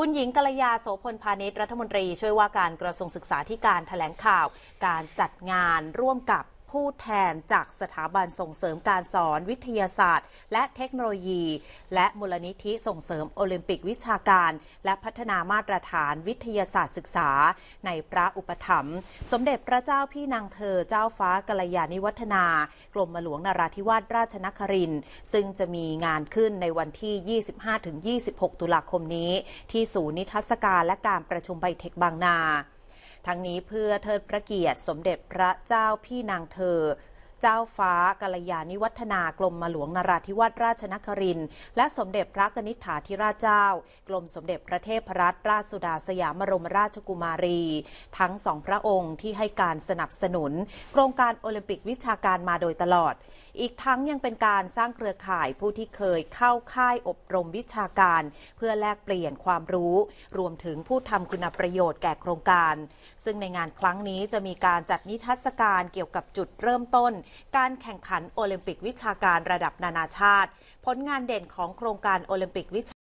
คุณหญิงกัลยาโสพลพาณิชย์รัฐมนตรี ช่วยว่าการกระทรวงศึกษาธิการแถลงข่าวการจัดงานร่วมกับผู้แทนจากสถาบันส่งเสริมการสอนวิทยาศาสตร์ และเทคโนโลยี และมูลนิธิส่งเสริมโอลิมปิกวิชาการ และพัฒนามาตรฐานวิทยาศาสตร์ศึกษา ในพระอุปถัมภ์สมเด็จพระเจ้าพี่นางเธอเจ้าฟ้ากัลยาณิวัฒนากรมหลวงนาราธิวาสราชนครินซึ่งจะมีงานขึ้นในวันที่ 25-26 ตุลาคมนี้ ที่ศูนย์นิทรรศการและการประชุมไบเทคบางนาทั้งนี้เพื่อเทิดพระเกียรติสมเด็จพระเจ้าพี่นางเธอเจ้าฟ้ากัลยาณิวัฒนากรมมหลวงนราธิวาสราชนครินและสมเด็จพระนิษฐาธิราชเจ้ากรมสมเด็จพระเทพรัตนราชสุดาสยามบรมราชกุมารี ทั้งสองพระองค์ที่ให้การสนับสนุนโครงการโอลิมปิกวิชาการมาโดยตลอด อีกทั้งยังเป็นการสร้างเครือข่ายผู้ที่เคยเข้าค่ายอบรมวิชาการ เพื่อแลกเปลี่ยนความรู้ รวมถึงผู้ทำคุณประโยชน์แก่โครงการ ซึ่งในงานครั้งนี้จะมีการจัดนิทรรศการเกี่ยวกับจุดเริ่มต้นการแข่งขันโอลิมปิกวิชาการระดับนานาชาติ ผลงานเด่นของโครงการโอลิมปิกวิชา